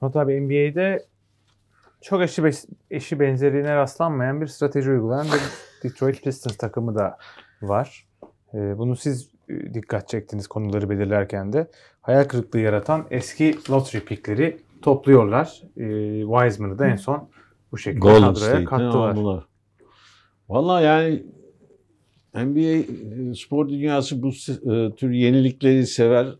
Murat abi NBA'de çok eşi, be- eşi benzerine rastlanmayan bir strateji uygulayan bir Detroit Pistons takımı da var. Ee, bunu siz e, dikkat çektiğiniz konuları belirlerken de. Hayal kırıklığı yaratan eski lottery pickleri topluyorlar. Ee, Wiseman'ı da en son bu şekilde Golden kadroya State, kattılar. Valla yani NBA e, spor dünyası bu e, tür yenilikleri sever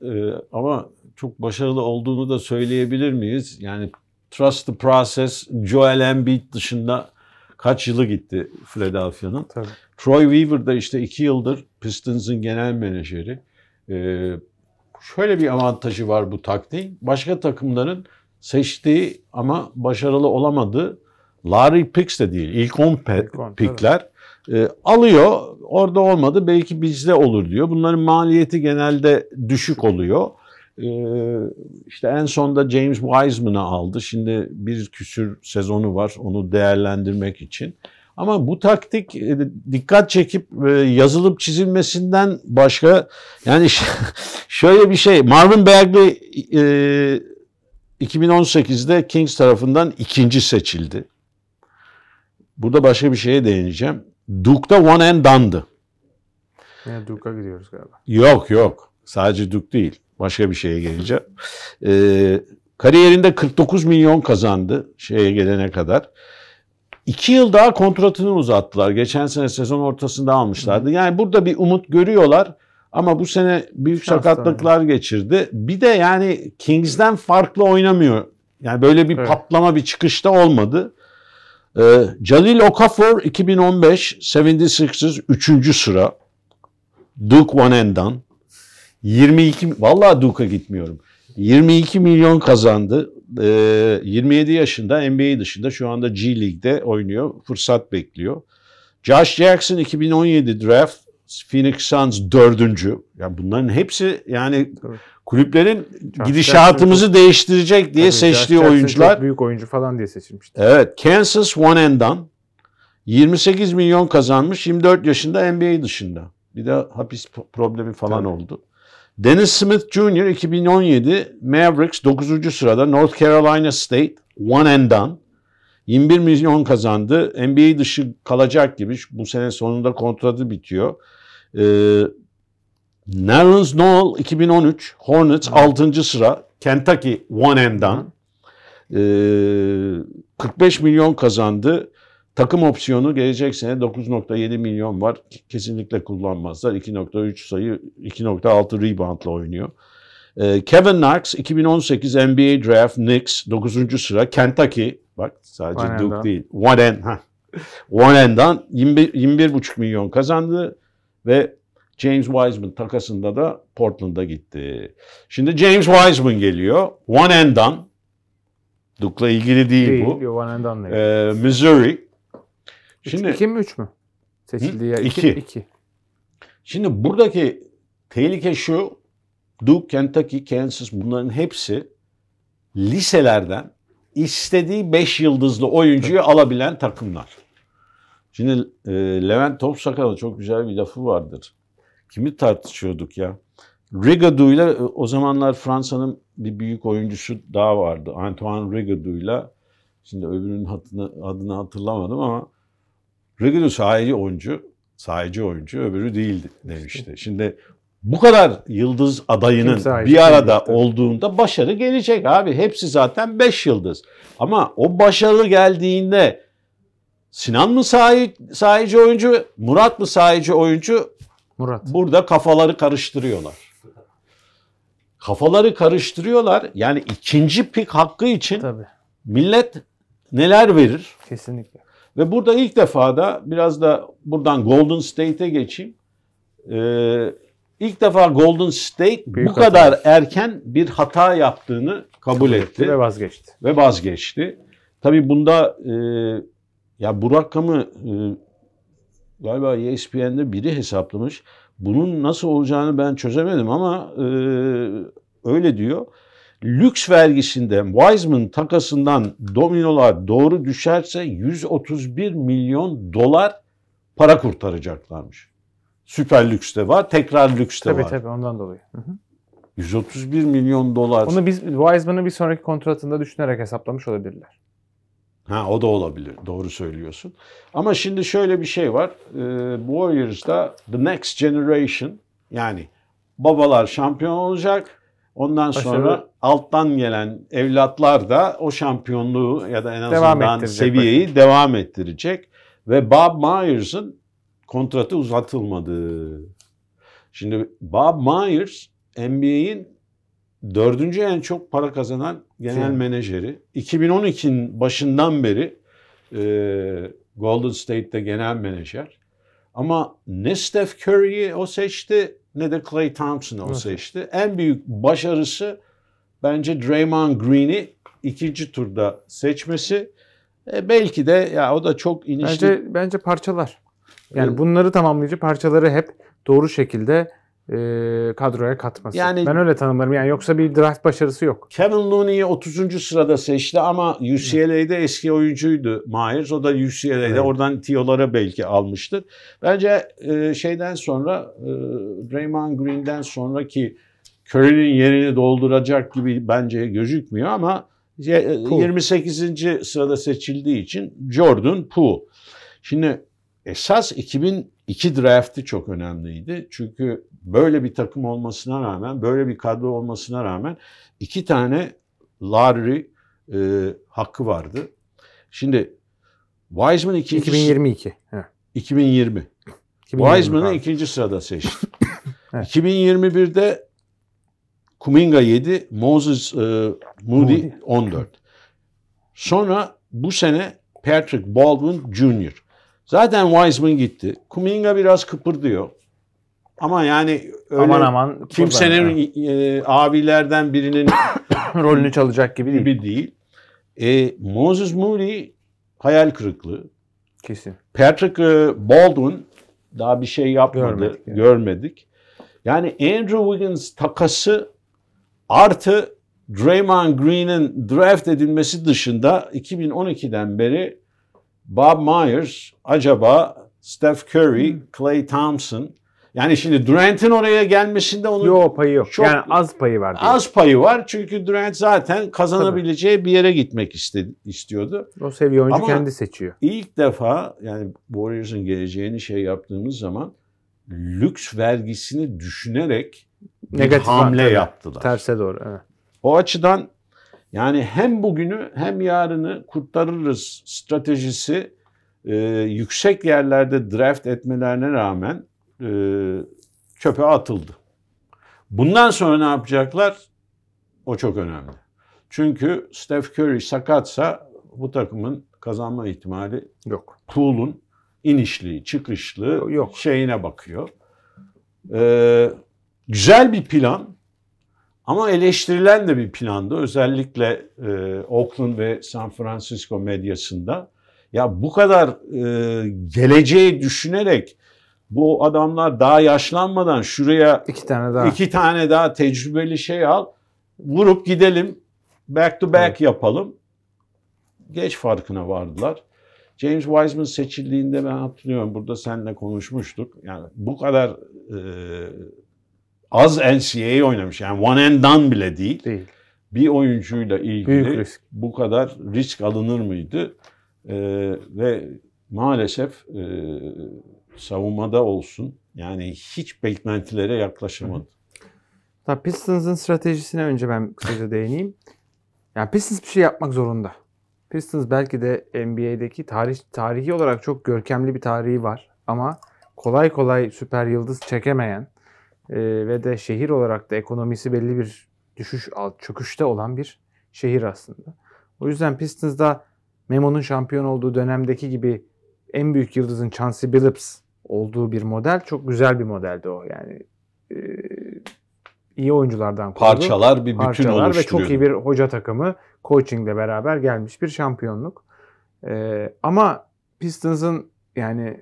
ama çok başarılı olduğunu da söyleyebilir miyiz? Yani Trust the Process, Joel Embiid dışında kaç yılı gitti Philadelphia'nın. Troy Weaver da işte iki yıldır Pistons'ın genel menajeri. Ee, şöyle bir avantajı var bu taktiğin. Başka takımların seçtiği ama başarılı olamadığı Larry Picks de değil. İlk 10 pickler. E, alıyor. Orada olmadı. Belki bizde olur diyor. Bunların maliyeti genelde düşük oluyor. Ee, işte en sonda James Wiseman'ı aldı. Şimdi bir küsür sezonu var onu değerlendirmek için. Ama bu taktik e, dikkat çekip e, yazılıp çizilmesinden başka yani şöyle bir şey Marvin Bagley 2018'de e, Kings tarafından ikinci seçildi. Burada başka bir şeye değineceğim. Duke'da one and done'dı. Yine yani Duke'a gidiyoruz galiba. Yok yok. Sadece Duke değil. Başka bir şeye geleceğim. Ee, kariyerinde 49 milyon kazandı şeye gelene kadar. İki yıl daha kontratını uzattılar. Geçen sene sezon ortasında almışlardı. Yani burada bir umut görüyorlar. Ama bu sene büyük Şans sakatlıklar yani. geçirdi. Bir de yani Kings'den farklı oynamıyor. Yani böyle bir evet. patlama bir çıkışta olmadı. Ee, Jalil Okafor 2015 76ers 3. sıra. Duke Van Endan 22 vallahi duka gitmiyorum. 22 milyon kazandı. 27 ee, yaşında NBA dışında şu anda G League'de oynuyor. Fırsat bekliyor. Josh Jackson 2017 draft Phoenix Suns dördüncü. Yani bunların hepsi yani evet. kulüplerin gidişatımızı değiştirecek diye tabii, seçtiği Josh oyuncular. Çok büyük oyuncu falan diye seçilmişti. Evet. Kansas one and done. 28 milyon kazanmış. 24 yaşında NBA dışında. Bir de hapis problemi falan tabii. oldu. Dennis Smith Jr. 2017 Mavericks 9. sırada North Carolina State one and done. 21 milyon kazandı. NBA dışı kalacak gibi. Bu sene sonunda kontratı bitiyor. Ee, Nerlens Noel 2013 Hornets hmm. 6. sıra. Kentucky one and done. Ee, 45 milyon kazandı. Takım opsiyonu gelecek sene 9.7 milyon var. Kesinlikle kullanmazlar. 2.3 sayı, 2.6 reboundla oynuyor. Ee, Kevin Knox 2018 NBA Draft Knicks 9. sıra Kentucky bak sadece One Duke değil. One End ha. One End'dan 21, 21,5 milyon kazandı ve James Wiseman takasında da Portland'a gitti. Şimdi James Wiseman geliyor. One End'dan Duke'la ilgili değil, değil bu. One and ee, Missouri Şimdi 2 mi 3 mü? Seçildiği yer 2. 2. Şimdi buradaki tehlike şu. Duke, Kentucky, Kansas bunların hepsi liselerden istediği 5 yıldızlı oyuncuyu alabilen takımlar. Şimdi e, Levent Topsakal'ın çok güzel bir lafı vardır. Kimi tartışıyorduk ya? Rigaudou ile e, o zamanlar Fransa'nın bir büyük oyuncusu daha vardı. Antoine Rigaudou ile şimdi öbürünün adını, adını hatırlamadım ama Rigolo sahici oyuncu, sahici oyuncu öbürü değildi demişti. Şimdi bu kadar yıldız adayının bir arada elbette. olduğunda başarı gelecek abi. Hepsi zaten 5 yıldız. Ama o başarı geldiğinde Sinan mı sahi, sahici oyuncu, Murat mı sahici oyuncu? Murat. Burada kafaları karıştırıyorlar. Kafaları karıştırıyorlar. Yani ikinci pik hakkı için Tabii. millet neler verir? Kesinlikle. Ve burada ilk defa da biraz da buradan Golden State'e geçeyim. Ee, ilk defa Golden State Büyük bu hata. kadar erken bir hata yaptığını kabul etti. Ve vazgeçti. Ve vazgeçti. Tabii bunda e, ya bu rakamı e, galiba ESPN'de biri hesaplamış. Bunun nasıl olacağını ben çözemedim ama e, öyle diyor lüks vergisinde Wiseman takasından dominolar doğru düşerse 131 milyon dolar para kurtaracaklarmış. Süper lüks de var, tekrar lüks de tabii, var. Tabii tabii ondan dolayı. Hı hı. 131 milyon dolar. Onu biz Wiseman'ın bir sonraki kontratında düşünerek hesaplamış olabilirler. Ha o da olabilir. Doğru söylüyorsun. Ama şimdi şöyle bir şey var. Ee, Warriors'da The Next Generation yani babalar şampiyon olacak. Ondan Başarılı. sonra alttan gelen evlatlar da o şampiyonluğu ya da en azından seviyeyi başarı. devam ettirecek. Ve Bob Myers'ın kontratı uzatılmadı. Şimdi Bob Myers NBA'in dördüncü en çok para kazanan genel Kim? menajeri. 2012'nin başından beri e, Golden State'te genel menajer. Ama ne Steph Curry'i o seçti ne de Clay Thompson'ı o seçti. En büyük başarısı bence Draymond Green'i ikinci turda seçmesi. E belki de ya o da çok inişli. Bence, bence parçalar. Yani e, bunları tamamlayıcı parçaları hep doğru şekilde e, kadroya katması. Yani, ben öyle tanımlarım. Yani yoksa bir draft başarısı yok. Kevin Looney'i 30. sırada seçti ama UCLA'de eski oyuncuydu Myers. O da UCLA'de evet. oradan tiyolara belki almıştır. Bence e, şeyden sonra e, Raymond Green'den sonraki Curry'nin yerini dolduracak gibi bence gözükmüyor ama cool. E, 28. sırada seçildiği için Jordan Poole. Şimdi esas 2000 İki draftı çok önemliydi. Çünkü böyle bir takım olmasına rağmen, böyle bir kadro olmasına rağmen iki tane Larry e, hakkı vardı. Şimdi Wiseman ikinci, 2022. 2020. 2020 Wiseman'ı ikinci sırada seçti. evet. 2021'de Kuminga 7, Moses e, Moody, Moody 14. Sonra bu sene Patrick Baldwin Jr. Zaten Wiseman gitti. Kuminga biraz kıpırdıyor. Ama yani öyle aman aman kimsenin e, abilerden birinin rolünü çalacak gibi değil. Gibi değil. E, Moses Moody hayal kırıklığı. Kesin. Patrick e, Baldwin daha bir şey yapmadı, görmedik. Yani. görmedik. Yani Andrew Wiggins takası artı Draymond Green'in draft edilmesi dışında 2012'den beri Bob Myers acaba Steph Curry, Clay hmm. Thompson yani şimdi Durant'in oraya gelmesinde onun Yo, payı yok. Çok, yani az payı var. Diyor. Az payı var çünkü Durant zaten kazanabileceği Tabii. bir yere gitmek istedi, istiyordu. O seviye oyuncu Ama kendi seçiyor. İlk defa yani Warriors'ın geleceğini şey yaptığımız zaman lüks vergisini düşünerek Negatif hamle var, yaptılar. Terse doğru. Evet. O açıdan yani hem bugünü hem yarını kurtarırız stratejisi e, yüksek yerlerde draft etmelerine rağmen e, çöpe atıldı. Bundan sonra ne yapacaklar? O çok önemli. Çünkü Steph Curry sakatsa bu takımın kazanma ihtimali yok. Pool'un inişliği çıkışlı yok. şeyine bakıyor. Ee, güzel bir plan. Ama eleştirilen de bir plandı, özellikle e, Oakland ve San Francisco medyasında ya bu kadar e, geleceği düşünerek bu adamlar daha yaşlanmadan şuraya iki tane daha iki tane daha tecrübeli şey al vurup gidelim back to back evet. yapalım. Geç farkına vardılar. James Wiseman seçildiğinde ben hatırlıyorum burada seninle konuşmuştuk. Yani bu kadar e, az NCAA oynamış yani one and done bile değil. Değil. Bir oyuncuyla ilgili Büyük risk. bu kadar risk alınır mıydı? Ee, ve maalesef e, savunmada olsun yani hiç beklentilere yaklaşamadı. Tabii Pistons'ın stratejisine önce ben kısaca değineyim. Yani Pistons bir şey yapmak zorunda. Pistons belki de NBA'deki tarih, tarihi olarak çok görkemli bir tarihi var. Ama kolay kolay süper yıldız çekemeyen, e, ve de şehir olarak da ekonomisi belli bir düşüş, çöküşte olan bir şehir aslında. O yüzden Pistons'da Memo'nun şampiyon olduğu dönemdeki gibi en büyük yıldızın Chauncey Billups olduğu bir model çok güzel bir modeldi o. Yani e, iyi oyunculardan kurulu. Parçalar bir bütün oluşturuyor ve çok iyi bir hoca takımı coachingle beraber gelmiş bir şampiyonluk. E, ama Pistons'ın yani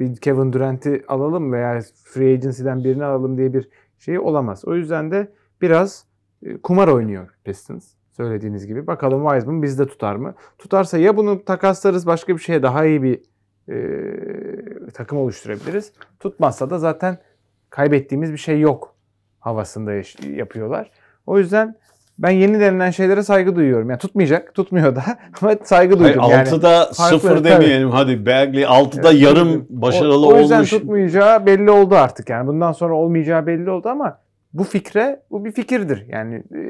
bir Kevin Durant'i alalım veya free agency'den birini alalım diye bir şey olamaz. O yüzden de biraz e, kumar oynuyor Pistons. Söylediğiniz gibi. Bakalım Wiseman bizde tutar mı? Tutarsa ya bunu takaslarız başka bir şeye daha iyi bir e, takım oluşturabiliriz. Tutmazsa da zaten kaybettiğimiz bir şey yok havasında yapıyorlar. O yüzden ben yeni denilen şeylere saygı duyuyorum. Yani tutmayacak, tutmuyor da ama saygı duydum. Hayır, yani 6'da 0 demeyelim hadi Bagley 6'da evet, yarım başarılı olmuş. O, o yüzden olmuş. tutmayacağı belli oldu artık yani bundan sonra olmayacağı belli oldu ama bu fikre bu bir fikirdir. Yani e,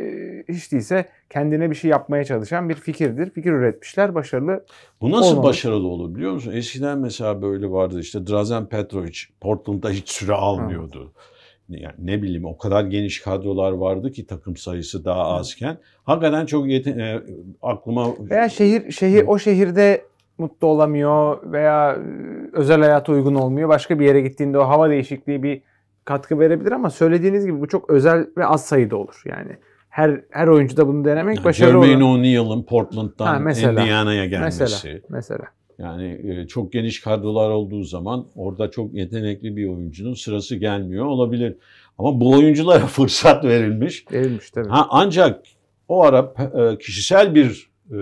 hiç değilse kendine bir şey yapmaya çalışan bir fikirdir. Fikir üretmişler başarılı. Bu nasıl olmamış. başarılı olur biliyor musun? Eskiden mesela böyle vardı işte Drazen Petrovic Portland'da hiç süre almıyordu. Hı yani ne bileyim o kadar geniş kadrolar vardı ki takım sayısı daha azken. Hakikaten çok yeti, e, aklıma veya şehir şehir o şehirde mutlu olamıyor veya e, özel hayata uygun olmuyor. Başka bir yere gittiğinde o hava değişikliği bir katkı verebilir ama söylediğiniz gibi bu çok özel ve az sayıda olur. Yani her her oyuncu da bunu denemek yani başarılı olur. Jermaine O'Neal'ın Portland'dan ha, mesela, Indiana'ya gelmesi. Mesela, mesela. Yani e, çok geniş kadrolar olduğu zaman orada çok yetenekli bir oyuncunun sırası gelmiyor olabilir. Ama bu oyunculara fırsat verilmiş. Verilmiş tabii. Ha, ancak o ara e, kişisel bir e,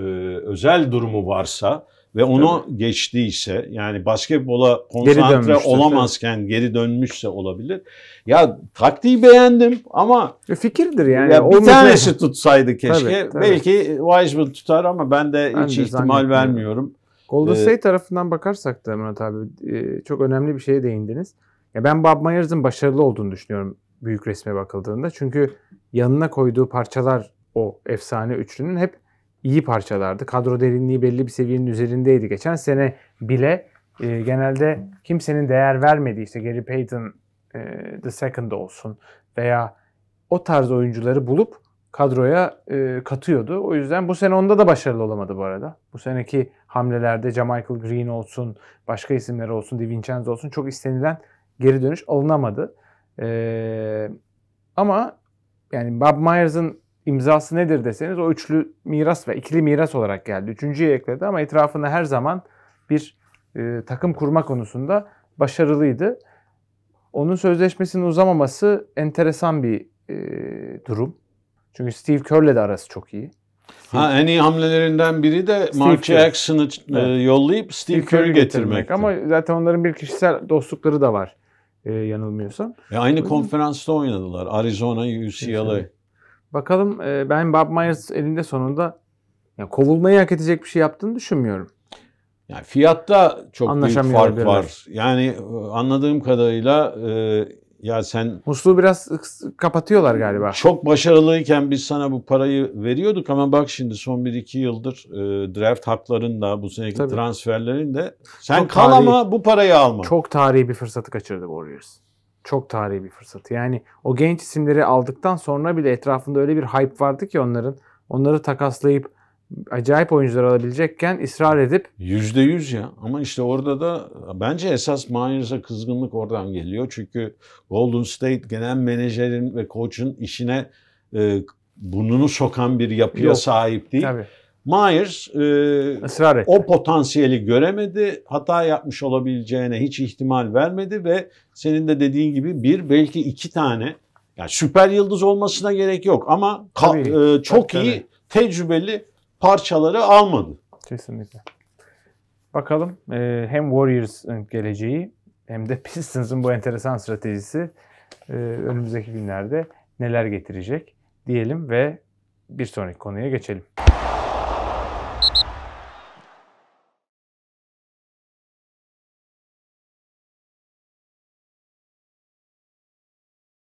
özel durumu varsa ve onu tabii. geçtiyse yani basketbola konsantre geri olamazken tabii. geri dönmüşse olabilir. Ya taktiği beğendim ama fikirdir yani. Ya bir tanesi tutsaydı keşke. Tabii, tabii. Belki Wiseman tutar ama ben de ben hiç de ihtimal vermiyorum. Golden ee, State tarafından bakarsak da Murat abi e, çok önemli bir şeye değindiniz. Ya ben Bob Myers'ın başarılı olduğunu düşünüyorum büyük resme bakıldığında. Çünkü yanına koyduğu parçalar o efsane üçlünün hep iyi parçalardı. Kadro derinliği belli bir seviyenin üzerindeydi. Geçen sene bile e, genelde kimsenin değer vermediği işte Gary Payton e, the second olsun veya o tarz oyuncuları bulup kadroya e, katıyordu. O yüzden bu sene onda da başarılı olamadı bu arada. Bu seneki hamlelerde Jamichael Green olsun, başka isimler olsun, DiVincenzo olsun çok istenilen geri dönüş alınamadı. E, ama yani Bob Myers'ın imzası nedir deseniz o üçlü miras ve ikili miras olarak geldi. Üçüncüyü ekledi ama etrafında her zaman bir e, takım kurma konusunda başarılıydı. Onun sözleşmesinin uzamaması enteresan bir e, durum. Çünkü Steve Kerr'le de arası çok iyi. ha en iyi hamlelerinden biri de Mark Jackson'ı e, evet. yollayıp Steve, Steve Kerr'ü getirmek. Ama zaten onların bir kişisel dostlukları da var e, yanılmıyorsam. E aynı konferansta oynadılar. Arizona, UCLA. Bakalım e, ben Bob Myers elinde sonunda yani kovulmayı hak edecek bir şey yaptığını düşünmüyorum. Yani fiyatta çok büyük fark var. Yani e, anladığım kadarıyla e, ya sen... Musluğu biraz kapatıyorlar galiba. Çok başarılıyken biz sana bu parayı veriyorduk ama bak şimdi son 1-2 yıldır e, draft hakların da bu seneki Tabii. transferlerin de sen çok kal tarihi, ama bu parayı alma. Çok tarihi bir fırsatı kaçırdı Warriors. Çok tarihi bir fırsatı. Yani o genç isimleri aldıktan sonra bile etrafında öyle bir hype vardı ki onların. Onları takaslayıp acayip oyuncular alabilecekken ısrar edip yüzde yüz ya ama işte orada da bence esas Mires'a kızgınlık oradan geliyor çünkü Golden State genel menajerin ve koçun işine e, burnunu sokan bir yapıya Yok. sahip değil. Tabii. Myers e, o potansiyeli göremedi, hata yapmış olabileceğine hiç ihtimal vermedi ve senin de dediğin gibi bir belki iki tane yani süper yıldız olmasına gerek yok ama ka, tabii, e, çok tabii, iyi tabii. tecrübeli parçaları almadı. Kesinlikle. Bakalım e, hem Warriors'ın geleceği hem de Pistons'ın bu enteresan stratejisi e, önümüzdeki günlerde neler getirecek diyelim ve bir sonraki konuya geçelim.